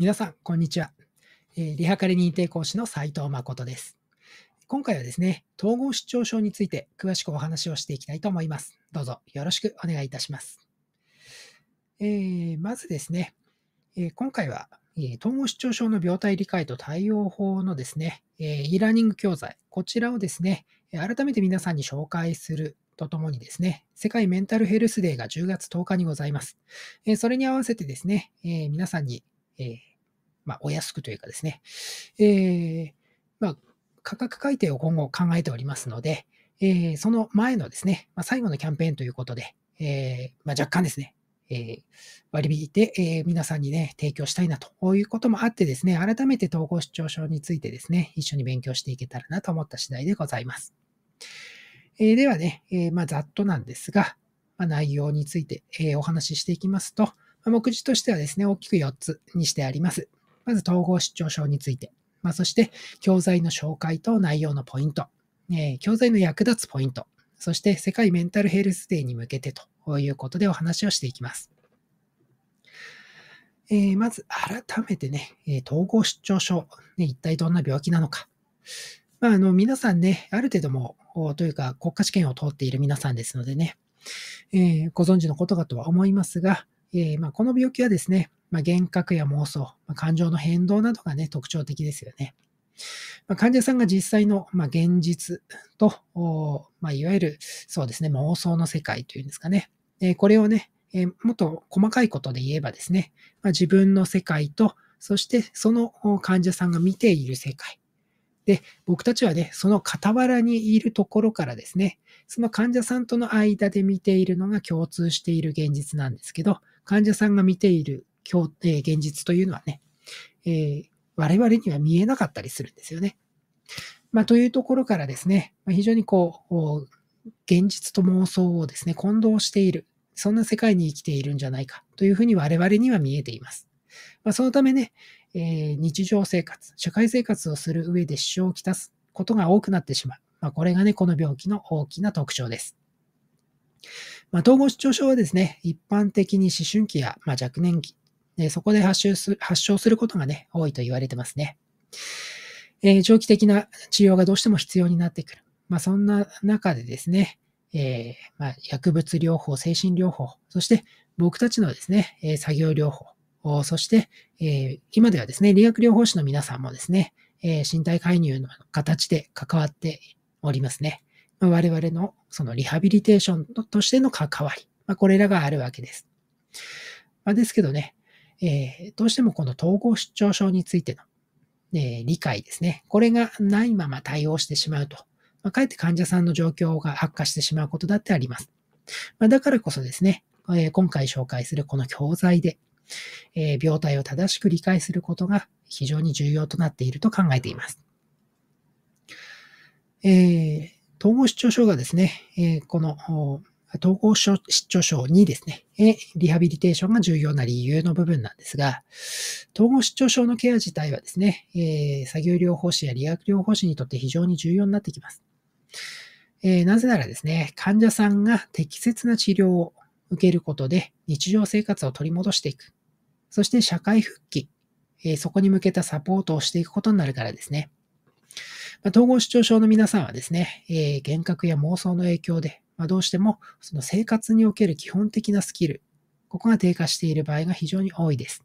皆さん、こんにちは。えリハカレ認定講師の斉藤誠です。今回はですね、統合失調症について詳しくお話をしていきたいと思います。どうぞよろしくお願いいたします。えー、まずですね、え今回は、え統合失調症の病態理解と対応法のですね、え e ラーニング教材、こちらをですね、改めて皆さんに紹介するとともにですね、世界メンタルヘルスデーが10月10日にございます。えそれに合わせてですね、え皆さんに、えまあ、お安くというかですね、えー、まあ、価格改定を今後考えておりますので、えー、その前のですね、まあ、最後のキャンペーンということで、えー、ま若干ですね、え割引で、え皆さんにね、提供したいなということもあってですね、改めて統合失調症についてですね、一緒に勉強していけたらなと思った次第でございます。えではね、えまざっとなんですが、ま内容について、えお話ししていきますと、ま目次としてはですね、大きく4つにしてあります。まず統合失調症について、まあ、そして教材の紹介と内容のポイント、えー、教材の役立つポイント、そして世界メンタルヘルスデーに向けてということでお話をしていきます。えー、まず改めてね、え統合失調症、ね、一体どんな病気なのか。まあ、あの皆さんね、ある程度も、というか国家試験を通っている皆さんですのでね、えー、ご存知のことかとは思いますが、えー、まあ、この病気はですね、まあ、幻覚や妄想、まあ、感情の変動などがね、特徴的ですよね。まあ、患者さんが実際の、ま現実と、まいわゆるそうですね、妄想の世界というんですかね。えー、これをね、えー、もっと細かいことで言えばですね、ま自分の世界と、そしてその患者さんが見ている世界。で、僕たちはね、その傍らにいるところからですね、その患者さんとの間で見ているのが共通している現実なんですけど、患者さんが見ている日、えー、現実というのはね、えー、我々には見えなかったりするんですよね。まあ、というところからですね、まあ、非常にこう、現実と妄想をですね、混同している、そんな世界に生きているんじゃないかというふうに我々には見えています。まあ、そのためね、えー、日常生活、社会生活をする上で支障をきたすことが多くなってしまう。まあ、これがね、この病気の大きな特徴です。まあ、統合失調症はですね、一般的に思春期や、まあ、若年期、でそこで発症す発症することがね、多いと言われてますね。えー、長期的な治療がどうしても必要になってくる。まあ、そんな中でですね、えー、まあ、薬物療法、精神療法、そして僕たちのですね、え作業療法、そして、え今ではですね、理学療法士の皆さんもですね、え身体介入の形で関わっておりますね。ま我々のそのリハビリテーションとしての関わり、まこれらがあるわけです。まですけどね、えー、どうしてもこの統合失調症についての、えー、理解ですね。これがないまま対応してしまうと、まあ、かえって患者さんの状況が悪化してしまうことだってあります。まあ、だからこそですね、えー、今回紹介するこの教材で、え病態を正しく理解することが非常に重要となっていると考えています。え統合失調症がですね、えこの統合失調症2ですね。リハビリテーションが重要な理由の部分なんですが、統合失調症のケア自体はですね、えー、作業療法士や理学療法士にとって非常に重要になってきます。えー、なぜならですね、患者さんが適切な治療を受けることで日常生活を取り戻していく。そして社会復帰、えー、そこに向けたサポートをしていくことになるからですね。まあ、統合失調症の皆さんはですね、え幻覚や妄想の影響でまあ、どうしてもその生活における基本的なスキル、ここが低下している場合が非常に多いです。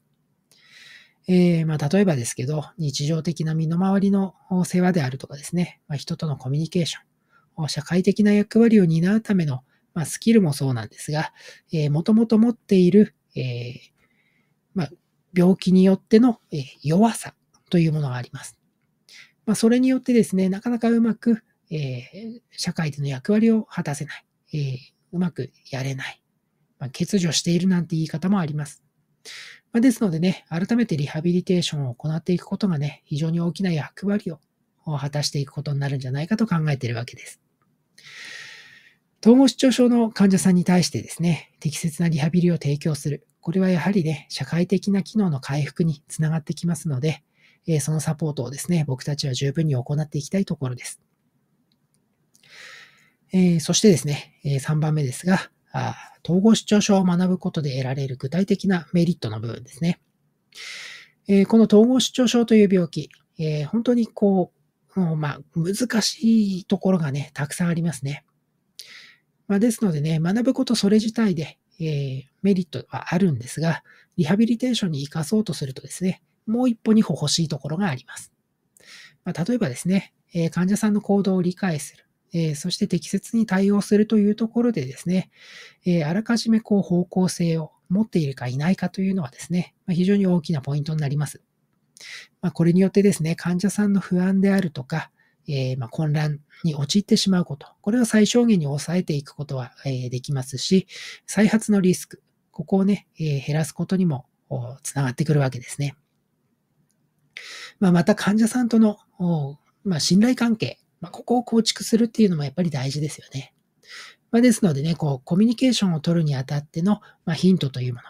えー、まあ、例えばですけど、日常的な身の回りの世話であるとかですね、まあ、人とのコミュニケーション、社会的な役割を担うための、まあ、スキルもそうなんですが、えー、もともと持っている、えー、ま病気によっての、え弱さというものがあります。まそれによってですね、なかなかうまくえ社会での役割を果たせない、えうまくやれない、まあ、欠如しているなんて言い方もあります。まあ、ですのでね、改めてリハビリテーションを行っていくことがね、非常に大きな役割を果たしていくことになるんじゃないかと考えているわけです。統合失調症の患者さんに対してですね、適切なリハビリを提供する。これはやはりね、社会的な機能の回復につながってきますので、そのサポートをですね、僕たちは十分に行っていきたいところです。えー、そしてですね、えー、3番目ですが、あ統合失調症を学ぶことで得られる具体的なメリットの部分ですね。えー、この統合失調症という病気、えー、本当にこう、もうまあ、難しいところがね、たくさんありますね。まあ、ですのでね、学ぶことそれ自体で、えー、メリットはあるんですが、リハビリテーションに活かそうとするとですね、もう一歩二歩欲しいところがあります。まあ、例えばですね、えー、患者さんの行動を理解する。えー、そして適切に対応するというところでですね、えー、あらかじめこう方向性を持っているかいないかというのはですね、まあ、非常に大きなポイントになります。まあ、これによってですね、患者さんの不安であるとか、えー、ま混乱に陥ってしまうこと、これを最小限に抑えていくことは、えできますし、再発のリスク、ここをね、え減らすことにもつながってくるわけですね。まあ、また患者さんとの、まあ、信頼関係、まあ、ここを構築するっていうのもやっぱり大事ですよね。まあ、ですのでね、こう、コミュニケーションを取るにあたっての、まヒントというもの。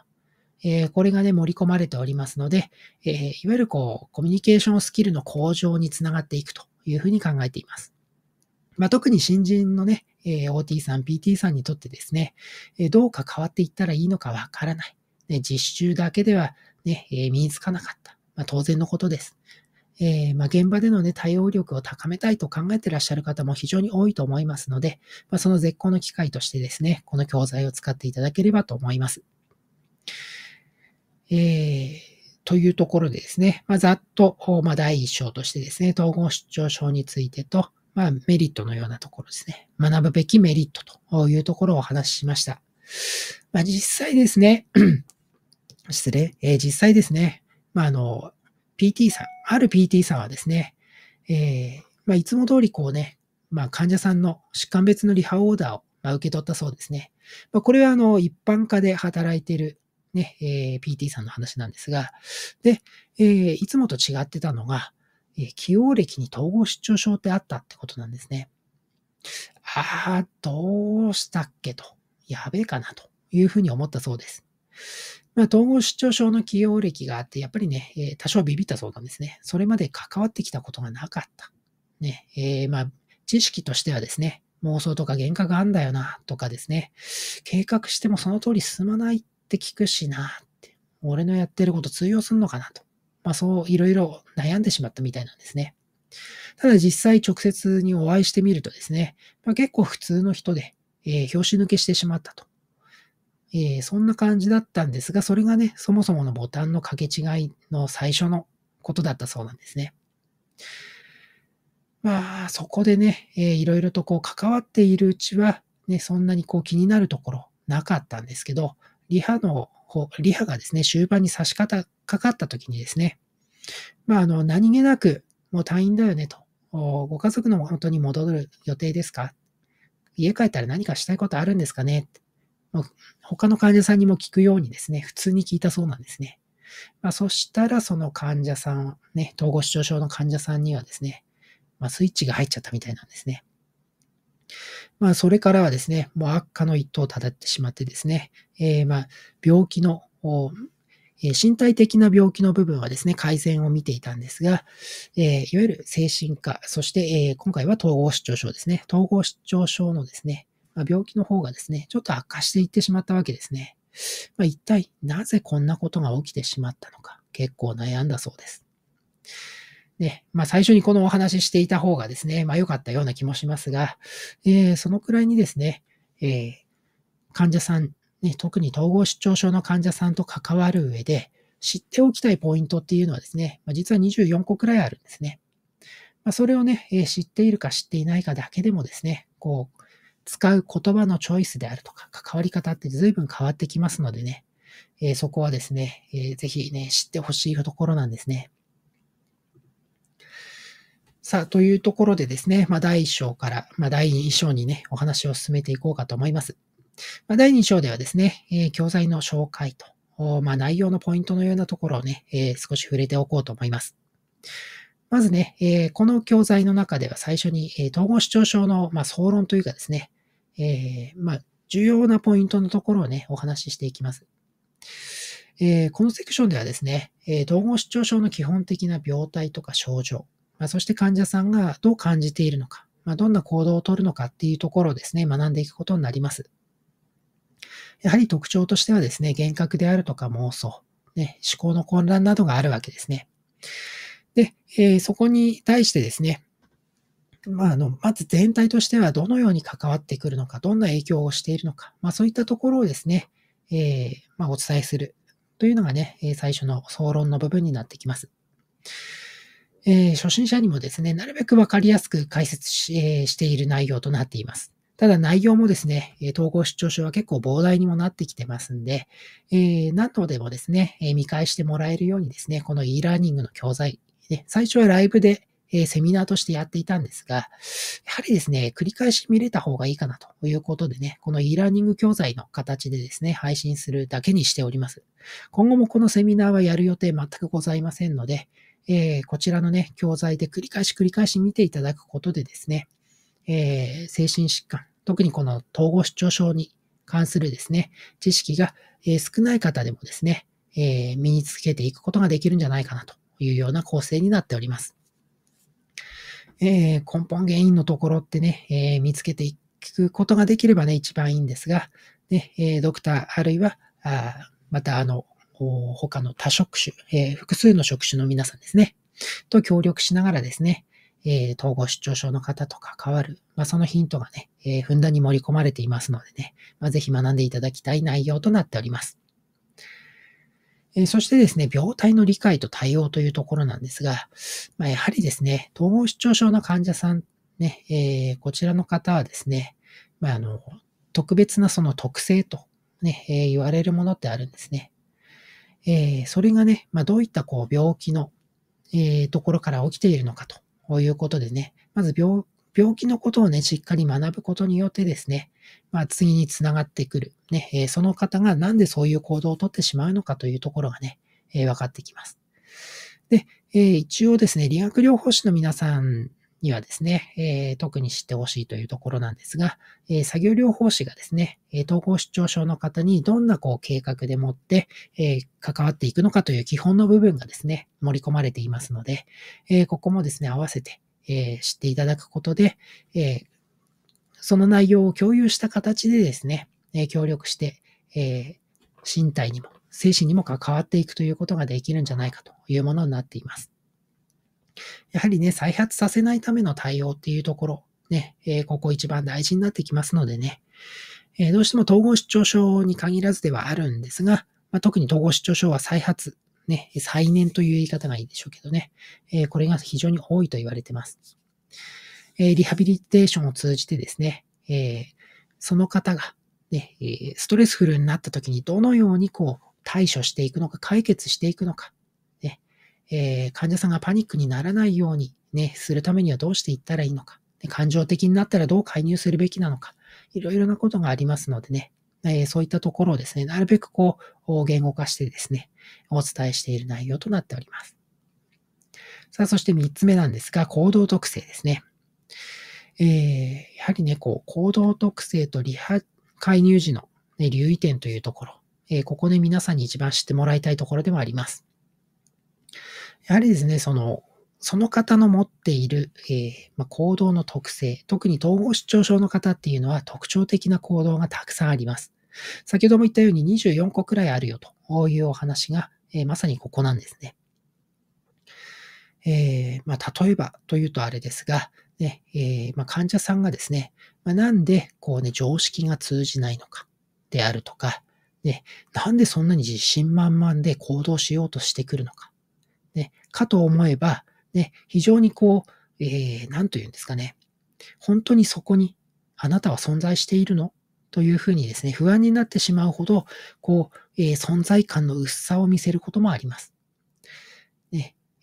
えー、これがね、盛り込まれておりますので、えー、いわゆるこう、コミュニケーションスキルの向上につながっていくというふうに考えています。まあ、特に新人のね、えー、OT さん、PT さんにとってですね、えどうか変わっていったらいいのかわからない。ね、実習だけではね、え身につかなかった。まあ、当然のことです。えー、まあ、現場での、ね、対応力を高めたいと考えてらっしゃる方も非常に多いと思いますので、まあ、その絶好の機会としてですね、この教材を使っていただければと思います。えー、というところでですね、まあ、ざっと、まあ、第1章としてですね、統合失調症についてと、まあ、メリットのようなところですね、学ぶべきメリットというところをお話ししました。まあ、実際ですね、失礼、えー、実際ですね、まあ、あの、PT さん、ある PT さんはですね、えー、まあ、いつも通りこうね、まあ、患者さんの疾患別のリハオーダーを、ま受け取ったそうですね。まあ、これはあの、一般化で働いているね、えー、PT さんの話なんですが、で、えー、いつもと違ってたのが、えー、起用歴に統合失調症ってあったってことなんですね。ああ、どうしたっけと、やべえかなというふうに思ったそうです。まあ、統合失調症の起用歴があって、やっぱりね、えー、多少ビビったそうなんですね。それまで関わってきたことがなかった。ね、えー、まあ、知識としてはですね、妄想とか幻覚あんだよな、とかですね、計画してもその通り進まないって聞くしな、って、俺のやってること通用すんのかなと。まあ、そう、いろいろ悩んでしまったみたいなんですね。ただ実際直接にお会いしてみるとですね、まあ、結構普通の人で、えー、拍子抜けしてしまったと。えー、そんな感じだったんですが、それがね、そもそものボタンの掛け違いの最初のことだったそうなんですね。まあ、そこでね、えー、いろいろとこう関わっているうちは、ね、そんなにこう気になるところなかったんですけど、リハの方、リハがですね、終盤に差し方かかった時にですね、まあ、あの、何気なく、もう退院だよねと。ご家族の元に戻る予定ですか家帰ったら何かしたいことあるんですかねっもう他の患者さんにも聞くようにですね、普通に聞いたそうなんですね。まあ、そしたら、その患者さん、ね、統合失調症の患者さんにはですね、まあ、スイッチが入っちゃったみたいなんですね。まあ、それからはですね、もう悪化の一途をたどってしまってですね、えー、まあ、病気の、え身体的な病気の部分はですね、改善を見ていたんですが、えー、いわゆる精神科、そして、え今回は統合失調症ですね、統合失調症のですね、まあ、病気の方がですね、ちょっと悪化していってしまったわけですね。まあ、一体なぜこんなことが起きてしまったのか、結構悩んだそうです。ね、まあ最初にこのお話ししていた方がですね、まあ良かったような気もしますが、えー、そのくらいにですね、えー、患者さん、ね、特に統合失調症の患者さんと関わる上で、知っておきたいポイントっていうのはですね、まあ、実は24個くらいあるんですね。まあ、それをね、えー、知っているか知っていないかだけでもですね、こう、使う言葉のチョイスであるとか、関わり方って随分変わってきますのでね、えー、そこはですね、えー、ぜひね、知ってほしいところなんですね。さあ、というところでですね、まあ、第1章から、まあ、第2章にね、お話を進めていこうかと思います。まあ、第2章ではですね、えー、教材の紹介と、まあ、内容のポイントのようなところをね、えー、少し触れておこうと思います。まずね、えー、この教材の中では最初に、えー、統合失調症の、まあ、総論というかですね、えー、まあ、重要なポイントのところをね、お話ししていきます。えー、このセクションではですね、えー、統合失調症の基本的な病態とか症状、まあ、そして患者さんがどう感じているのか、まあ、どんな行動をとるのかっていうところをですね、学んでいくことになります。やはり特徴としてはですね、幻覚であるとか妄想、ね、思考の混乱などがあるわけですね。で、えー、そこに対してですね、まあ、あの、まず全体としてはどのように関わってくるのか、どんな影響をしているのか、まあ、そういったところをですね、えー、まあ、お伝えするというのがね、最初の総論の部分になってきます。えー、初心者にもですね、なるべくわかりやすく解説し,、えー、している内容となっています。ただ内容もですね、統合失調症は結構膨大にもなってきてますんで、えー、何度でもですね、見返してもらえるようにですね、この e ラーニングの教材ね、最初はライブで、えセミナーとしてやっていたんですが、やはりですね、繰り返し見れた方がいいかなということでね、この e ラーニング教材の形でですね、配信するだけにしております。今後もこのセミナーはやる予定全くございませんので、えー、こちらのね、教材で繰り返し繰り返し見ていただくことでですね、えー、精神疾患、特にこの統合失調症に関するですね、知識が、え少ない方でもですね、えー、身につけていくことができるんじゃないかなというような構成になっております。えー、根本原因のところってね、えー、見つけていくことができればね、一番いいんですが、ねえー、ドクターあるいは、あまたあの、他の多職種、えー、複数の職種の皆さんですね、と協力しながらですね、えー、統合失調症の方と関わる、まあ、そのヒントがね、えー、ふんだんに盛り込まれていますのでね、まあ、ぜひ学んでいただきたい内容となっております。えそしてですね、病態の理解と対応というところなんですが、まあ、やはりですね、統合失調症の患者さん、ね、えー、こちらの方はですね、まあ、あの、特別なその特性とね、えー、言われるものってあるんですね。えー、それがね、まあ、どういったこう病気の、えー、ところから起きているのかということでね、まず病気のことをね、しっかり学ぶことによってですね、まあ、次につながってくる。ね、えその方がなんでそういう行動をとってしまうのかというところがね、え分かってきます。で、え一応ですね、理学療法士の皆さんにはですね、え特に知ってほしいというところなんですが、え作業療法士がですね、え統合失調症の方にどんなこう計画でもって、え関わっていくのかという基本の部分がですね、盛り込まれていますので、えここもですね、合わせて、え知っていただくことで、えその内容を共有した形でですね、え協力して、えー、身体にも精神にも関わっていくということができるんじゃないかというものになっています。やはりね、再発させないための対応っていうところ、ね、えー、ここ一番大事になってきますのでね、えー、どうしても統合失調症に限らずではあるんですが、まあ、特に統合失調症は再発、ね、再燃という言い方がいいでしょうけどね、えー、これが非常に多いと言われてます。えリハビリテーションを通じてですね、えその方が、ね、ストレスフルになった時にどのようにこう対処していくのか、解決していくのか、ねえ患者さんがパニックにならないように、ね、するためにはどうしていったらいいのか、感情的になったらどう介入するべきなのか、いろいろなことがありますのでね、えそういったところをですね、なるべくこう、言語化してですね、お伝えしている内容となっております。さあ、そして3つ目なんですが、行動特性ですね。えー、やはりね、こう、行動特性とリハ、介入時の、ね、留意点というところ、えー、ここで皆さんに一番知ってもらいたいところでもあります。やはりですね、その、その方の持っている、えー、まあ、行動の特性、特に統合失調症の方っていうのは特徴的な行動がたくさんあります。先ほども言ったように24個くらいあるよというお話が、えー、まさにここなんですね。えー、まあ、例えばというとあれですが、ね、えー、まあ、患者さんがですね、まあ、なんで、こうね、常識が通じないのか、であるとか、ね、なんでそんなに自信満々で行動しようとしてくるのか、ね、かと思えば、ね、非常にこう、えー、なんと言うんですかね、本当にそこに、あなたは存在しているのというふうにですね、不安になってしまうほど、こう、えー、存在感の薄さを見せることもあります。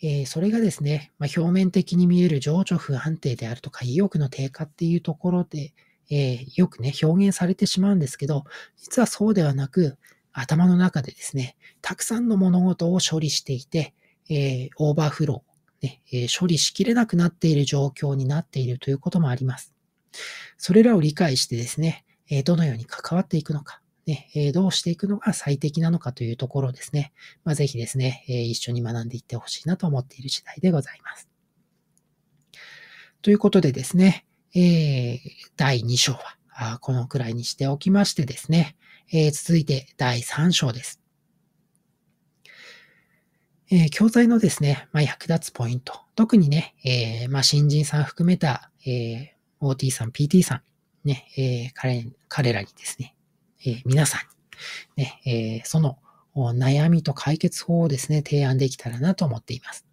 えー、それがですね、まあ、表面的に見える情緒不安定であるとか意欲の低下っていうところで、えー、よくね、表現されてしまうんですけど、実はそうではなく、頭の中でですね、たくさんの物事を処理していて、えー、オーバーフロー、ねえ処理しきれなくなっている状況になっているということもあります。それらを理解してですね、えどのように関わっていくのか、ね、えどうしていくのが最適なのかというところをですね、まあ、ぜひですね、え一緒に学んでいってほしいなと思っている次第でございます。ということでですね、えー、第2章はこのくらいにしておきましてですね、えー、続いて第3章です。えー、教材のですね、まあ、役立つポイント。特にね、えー、まあ、新人さん含めた、えー、OT さん、PT さん、ね、え彼、彼らにですね、え皆さんに、ねえその悩みと解決法をですね、提案できたらなと思っています。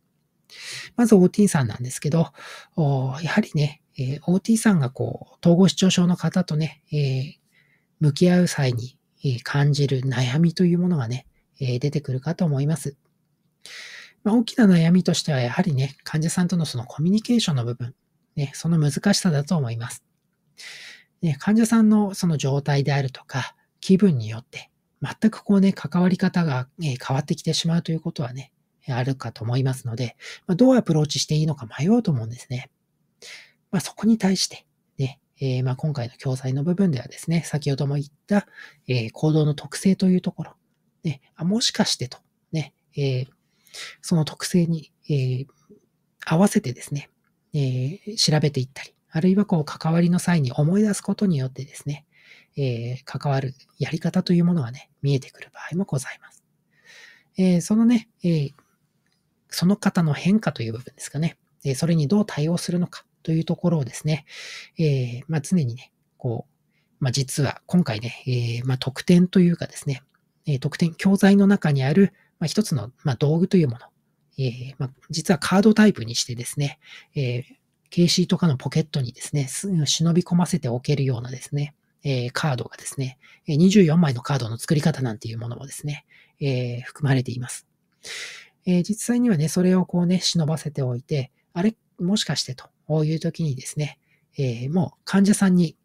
まず OT さんなんですけど、やはりね、え OT さんがこう、統合失調症の方とね、え向き合う際に感じる悩みというものがね、え出てくるかと思います。まあ、大きな悩みとしてはやはりね、患者さんとのそのコミュニケーションの部分、ね、その難しさだと思います。ね、患者さんのその状態であるとか、気分によって、全くこうね、関わり方が、え変わってきてしまうということはね、あるかと思いますので、まどうアプローチしていいのか迷うと思うんですね。まあ、そこに対して、ね、えー、ま今回の教材の部分ではですね、先ほども言った、え行動の特性というところ、ね、あもしかしてと、ね、えー、その特性に、えー、合わせてですね、え調べていったり、あるいはこう関わりの際に思い出すことによってですね、えー、関わるやり方というものがね、見えてくる場合もございます。えー、そのね、えー、その方の変化という部分ですかね、えそれにどう対応するのかというところをですね、えまあ、常にね、こう、まあ、実は今回ね、えまあ、特典というかですね、え特典、教材の中にある、まあ、一つの、ま道具というもの、えま実はカードタイプにしてですね、えー、KC とかのポケットにですね、忍び込ませておけるようなですね、えカードがですね、24枚のカードの作り方なんていうものもですね、え含まれています。え実際にはね、それをこうね、忍ばせておいて、あれ、もしかしてという時にですね、えもう患者さんに、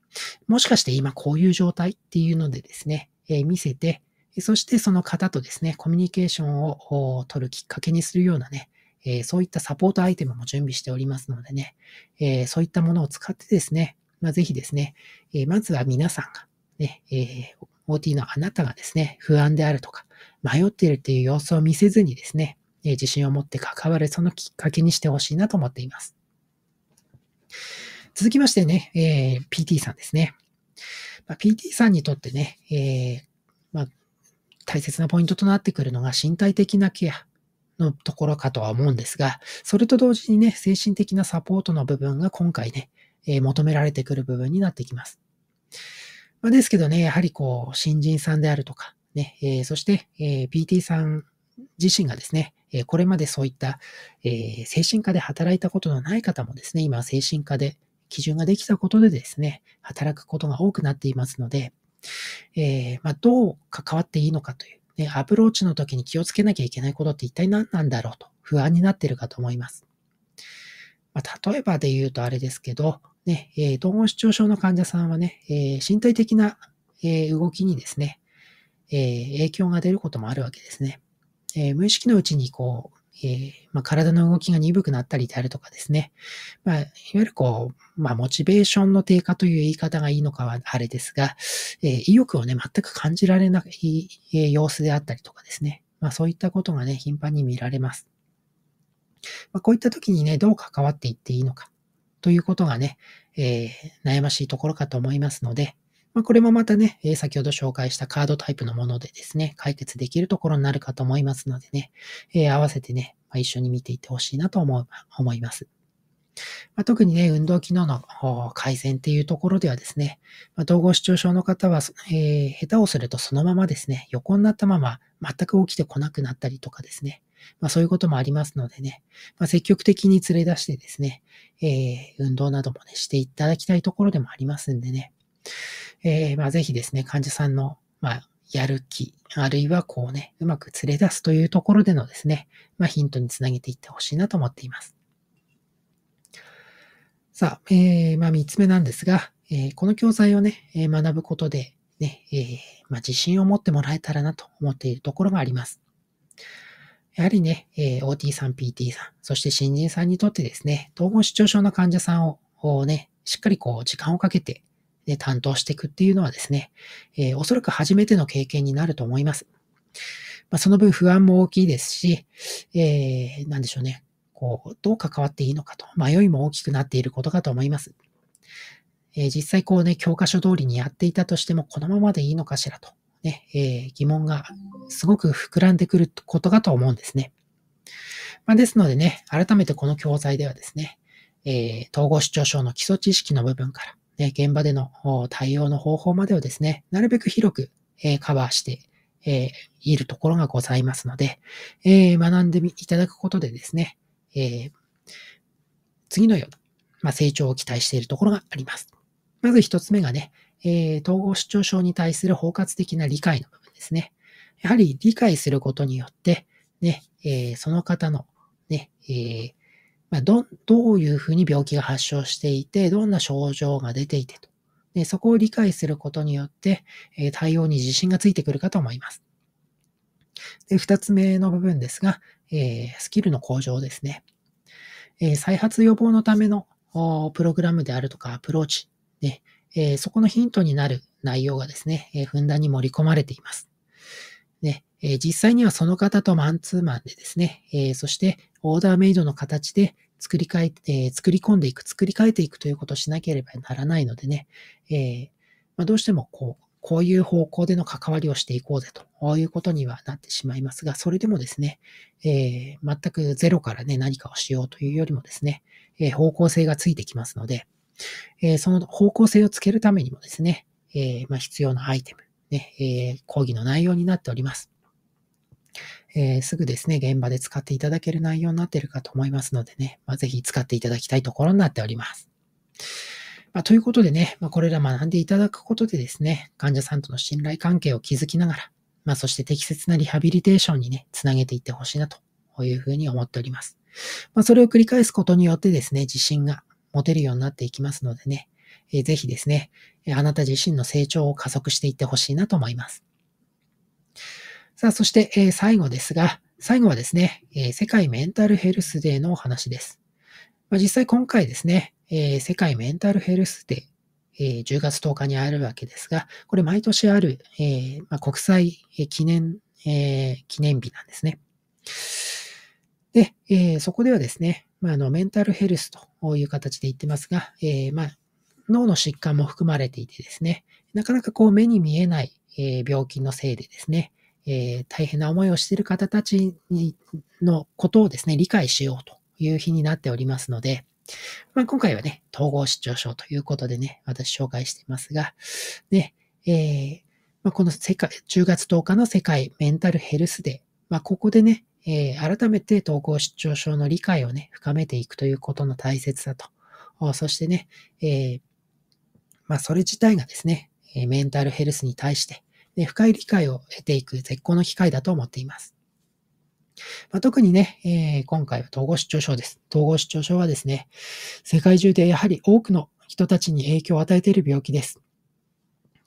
もしかして今こういう状態っていうのでですね、え見せて、そしてその方とですね、コミュニケーションを取るきっかけにするようなね、えそういったサポートアイテムも準備しておりますのでね、えそういったものを使ってですね、まあ、ぜひですね、えー、まずは皆さんがね、えー、OT のあなたがですね、不安であるとか、迷っているという様子を見せずにですね、えー、自信を持って関わる、そのきっかけにしてほしいなと思っています。続きましてね、えー、PT さんですね。まあ、PT さんにとってね、えーまあ、大切なポイントとなってくるのが身体的なケアのところかとは思うんですが、それと同時にね、精神的なサポートの部分が今回ね、え求められてくる部分になってきます。まですけどね、やはりこう、新人さんであるとか、ね、えそして、え PT さん自身がですね、えこれまでそういった、え精神科で働いたことのない方もですね、今、精神科で基準ができたことでですね、働くことが多くなっていますので、えまどう関わっていいのかという、ね、アプローチの時に気をつけなきゃいけないことって一体何なんだろうと不安になっているかと思います。まあ、例えばで言うとあれですけど、ね、えー、統合失調症の患者さんはね、えー、身体的な、えー、動きにですね、えー、影響が出ることもあるわけですね。えー、無意識のうちにこう、えーまあ、体の動きが鈍くなったりであるとかですね。まあ、いわゆるこう、まあ、モチベーションの低下という言い方がいいのかはあれですが、えー、意欲をね、全く感じられない、えー、様子であったりとかですね。まあ、そういったことがね、頻繁に見られます。まあ、こういった時にね、どう関わっていっていいのかということがね、えー、悩ましいところかと思いますので、まあ、これもまたね、え先ほど紹介したカードタイプのものでですね、解決できるところになるかと思いますのでね、えー、合わせてね、まあ、一緒に見ていってほしいなと思思います。まあ、特にね、運動機能の改善っていうところではですね、まあ、統合失調症の方は、えー、下手をするとそのままですね、横になったまま全く起きてこなくなったりとかですね、まあそういうこともありますのでね、まあ、積極的に連れ出してですね、えー、運動などもね、していただきたいところでもありますんでね、えー、まあぜひですね、患者さんの、まあ、やる気、あるいはこうね、うまく連れ出すというところでのですね、まあヒントにつなげていってほしいなと思っています。さあ、えー、まあ3つ目なんですが、えー、この教材をね、えー、学ぶことで、ね、えー、まあ、自信を持ってもらえたらなと思っているところもあります。やはりね、え OT さん、PT さん、そして新人さんにとってですね、統合失調症の患者さんをね、しっかりこう時間をかけて、ね、担当していくっていうのはですね、えおそらく初めての経験になると思います。まあ、その分不安も大きいですし、えー、なんでしょうね、こう、どう関わっていいのかと、迷いも大きくなっていることかと思います。えー、実際こうね、教科書通りにやっていたとしても、このままでいいのかしらとね、えー、疑問がすごく膨らんでくることかと思うんですね。まあ、ですのでね、改めてこの教材ではですね、えー、統合失調症の基礎知識の部分から、ね、現場での対応の方法までをですね、なるべく広く、えー、カバーして、えー、いるところがございますので、えー、学んでいただくことでですね、えー、次のような、まあ、成長を期待しているところがあります。まず一つ目がね、えー、統合失調症に対する包括的な理解の部分ですね。やはり理解することによって、ね、えー、その方の、ね、えー、まど、どういうふうに病気が発症していて、どんな症状が出ていてと。でそこを理解することによって、え対応に自信がついてくるかと思います。で、二つ目の部分ですが、えスキルの向上ですね。え再発予防のためのプログラムであるとかアプローチ、ね、えー、そこのヒントになる内容がですね、えー、ふんだんに盛り込まれています。ねえー、実際にはその方とマンツーマンでですね、えそしてオーダーメイドの形で作り変え、え作り込んでいく、作り変えていくということをしなければならないのでね、えまあ、どうしてもこう、こういう方向での関わりをしていこうぜということにはなってしまいますが、それでもですね、えー、全くゼロからね、何かをしようというよりもですね、えー、方向性がついてきますので、えー、その方向性をつけるためにもですね、えー、まあ、必要なアイテム、ね、え講義の内容になっております。えすぐですね、現場で使っていただける内容になっているかと思いますのでね、まあ、ぜひ使っていただきたいところになっております。まあ、ということでね、まあ、これら学んでいただくことでですね、患者さんとの信頼関係を築きながら、まあ、そして適切なリハビリテーションにね、つなげていってほしいなというふうに思っております。まあ、それを繰り返すことによってですね、自信が持てるようになっていきますのでね、えー、ぜひですね、あなた自身の成長を加速していってほしいなと思います。さあ、そして、えー、最後ですが、最後はですね、えー、世界メンタルヘルスデーのお話です。まあ、実際今回ですね、えー、世界メンタルヘルスデー、えー、10月10日にあるわけですが、これ毎年ある、えーまあ、国際記念、えー、記念日なんですね。で、えー、そこではですね、まあ、あのメンタルヘルスとういう形で言ってますが、えー、まあ、脳の疾患も含まれていてですね、なかなかこう目に見えない、え病気のせいでですね、え大変な思いをしている方たちのことをですね、理解しようという日になっておりますので、まあ、今回はね、統合失調症ということでね、私紹介していますが、ね、えー、まあ、この世界、10月10日の世界メンタルヘルスデー、まあ、ここでね、えー、改めて統合失調症の理解をね、深めていくということの大切さと、そしてね、えー、まあ、それ自体がですね、メンタルヘルスに対して、ね、深い理解を得ていく絶好の機会だと思っています。まあ、特にね、えー、今回は統合失調症です。統合失調症はですね、世界中でやはり多くの人たちに影響を与えている病気です。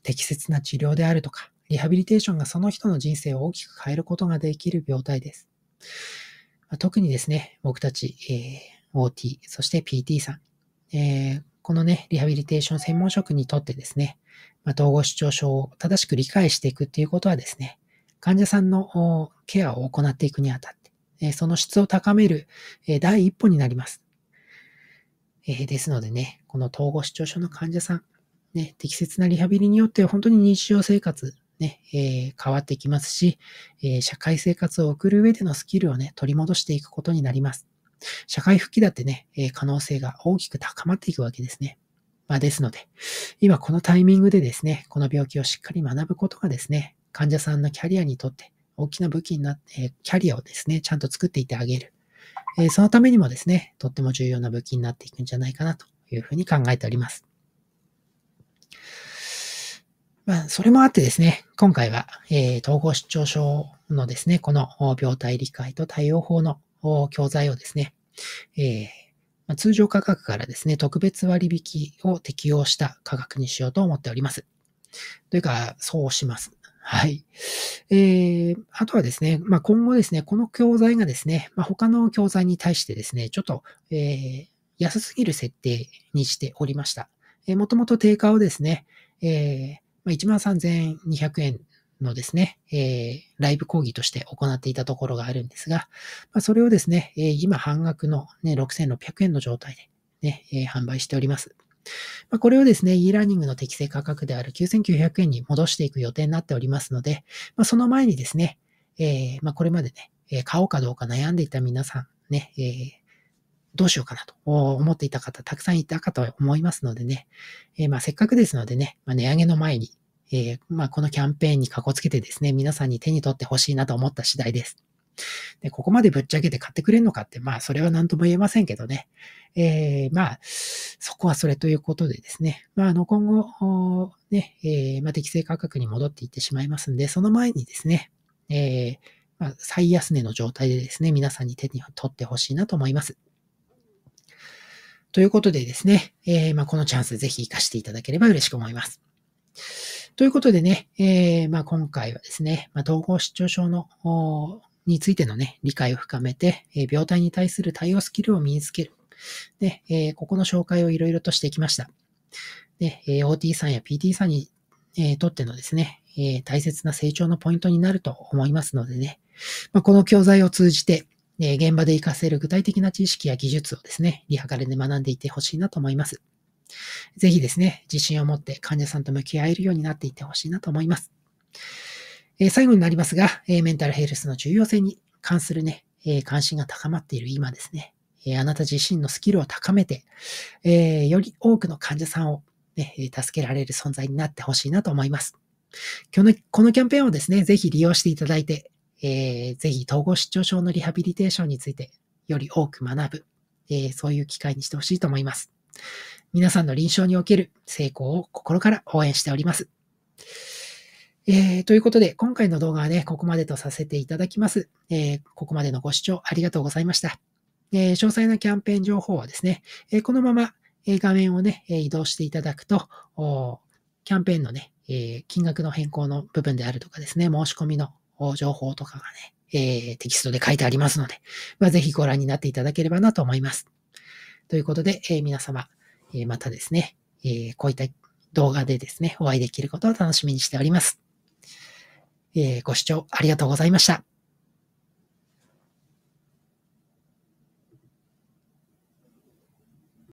適切な治療であるとか、リハビリテーションがその人の人生を大きく変えることができる病態です。特にですね、僕たち、えー、OT、そして PT さん、えー、このね、リハビリテーション専門職にとってですね、まあ、統合失調症を正しく理解していくっていうことはですね、患者さんのケアを行っていくにあたって、えー、その質を高める、え第一歩になります。えですのでね、この統合失調症の患者さん、ね、適切なリハビリによって本当に日常生活、ね、えー、変わってきますし、えー、社会生活を送る上でのスキルをね、取り戻していくことになります。社会復帰だってね、えー、可能性が大きく高まっていくわけですね。まあですので、今このタイミングでですね、この病気をしっかり学ぶことがですね、患者さんのキャリアにとって大きな武器になって、キャリアをですね、ちゃんと作っていってあげる。えそのためにもですね、とっても重要な武器になっていくんじゃないかなというふうに考えております。まあ、それもあってですね、今回は、えー、統合失調症のですね、この病態理解と対応法の教材をですね、えー、まあ、通常価格からですね、特別割引を適用した価格にしようと思っております。というか、そうします。はい。えー、あとはですね、まあ、今後ですね、この教材がですね、まあ、他の教材に対してですね、ちょっと、えー、安すぎる設定にしておりました。えー、もともと定価をですね、えーまあ、13,200円のですね、えー、ライブ講義として行っていたところがあるんですが、まあ、それをですね、えー、今半額の、ね、6,600円の状態でね、えー、販売しております。まあ、これをですね、e ラーニングの適正価格である9,900円に戻していく予定になっておりますので、まあ、その前にですね、えーまあ、これまでね、え買おうかどうか悩んでいた皆さん、ね、えー、どうしようかなと思っていた方、たくさんいたかと思いますのでね、えー、まあせっかくですのでね、まあ、値上げの前に、えー、まあこのキャンペーンにかこつけてですね、皆さんに手に取ってほしいなと思った次第です。で、ここまでぶっちゃけて買ってくれるのかって、まあ、それは何とも言えませんけどね。えー、まあ、そこはそれということでですね。まあ、あの、今後、ね、えー、まあ、適正価格に戻っていってしまいますんで、その前にですね、えー、まあ、最安値の状態でですね、皆さんに手に取ってほしいなと思います。ということでですね、えー、まあ、このチャンスぜひ活かしていただければ嬉しく思います。ということでね、えー、まあ、今回はですね、まあ、統合失調症のについてのね、理解を深めて、えー、病態に対する対応スキルを身につける。で、えー、ここの紹介をいろいろとしてきました。で、え OT さんや PT さんに、えとってのですね、え大切な成長のポイントになると思いますのでね、まこの教材を通じて、え現場で活かせる具体的な知識や技術をですね、リハカレで学んでいってほしいなと思います。ぜひですね、自信を持って患者さんと向き合えるようになっていってほしいなと思います。え最後になりますが、えメンタルヘルスの重要性に関するね、え関心が高まっている今ですね、えあなた自身のスキルを高めて、えより多くの患者さんを、ね、助けられる存在になってほしいなと思います。このキャンペーンをですね、ぜひ利用していただいて、えー、ぜひ統合失調症のリハビリテーションについてより多く学ぶ、えー、そういう機会にしてほしいと思います。皆さんの臨床における成功を心から応援しております。えー、ということで、今回の動画はね、ここまでとさせていただきます。えー、ここまでのご視聴ありがとうございました。えー、詳細なキャンペーン情報はですね、えこのまま、え画面をね、移動していただくと、キャンペーンのね、え金額の変更の部分であるとかですね、申し込みの情報とかがね、えー、テキストで書いてありますので、まあ、ぜひご覧になっていただければなと思います。ということで、えー、皆様、えー、またですね、えこういった動画でですね、お会いできることを楽しみにしております。えご視聴ありがとうございました。